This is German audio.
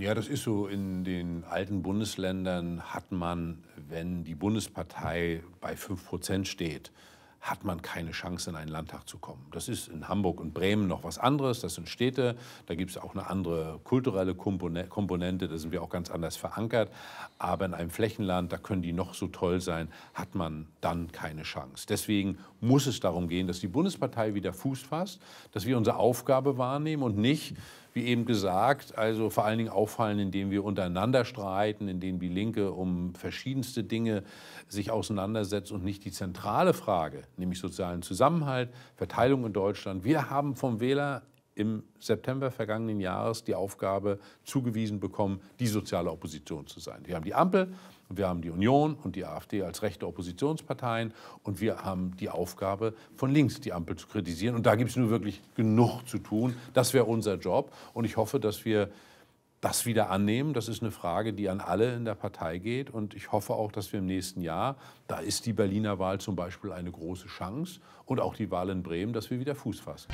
Ja, das ist so. In den alten Bundesländern hat man, wenn die Bundespartei bei 5 steht, hat man keine Chance, in einen Landtag zu kommen. Das ist in Hamburg und Bremen noch was anderes. Das sind Städte, da gibt es auch eine andere kulturelle Komponente, da sind wir auch ganz anders verankert. Aber in einem Flächenland, da können die noch so toll sein, hat man dann keine Chance. Deswegen muss es darum gehen, dass die Bundespartei wieder Fuß fasst, dass wir unsere Aufgabe wahrnehmen und nicht wie eben gesagt, also vor allen Dingen auffallen, indem wir untereinander streiten, indem die Linke um verschiedenste Dinge sich auseinandersetzt und nicht die zentrale Frage, nämlich sozialen Zusammenhalt, Verteilung in Deutschland. Wir haben vom Wähler im September vergangenen Jahres die Aufgabe zugewiesen bekommen, die soziale Opposition zu sein. Wir haben die Ampel, wir haben die Union und die AfD als rechte Oppositionsparteien und wir haben die Aufgabe, von links die Ampel zu kritisieren. Und da gibt es nur wirklich genug zu tun. Das wäre unser Job. Und ich hoffe, dass wir das wieder annehmen. Das ist eine Frage, die an alle in der Partei geht. Und ich hoffe auch, dass wir im nächsten Jahr, da ist die Berliner Wahl zum Beispiel eine große Chance und auch die Wahl in Bremen, dass wir wieder Fuß fassen.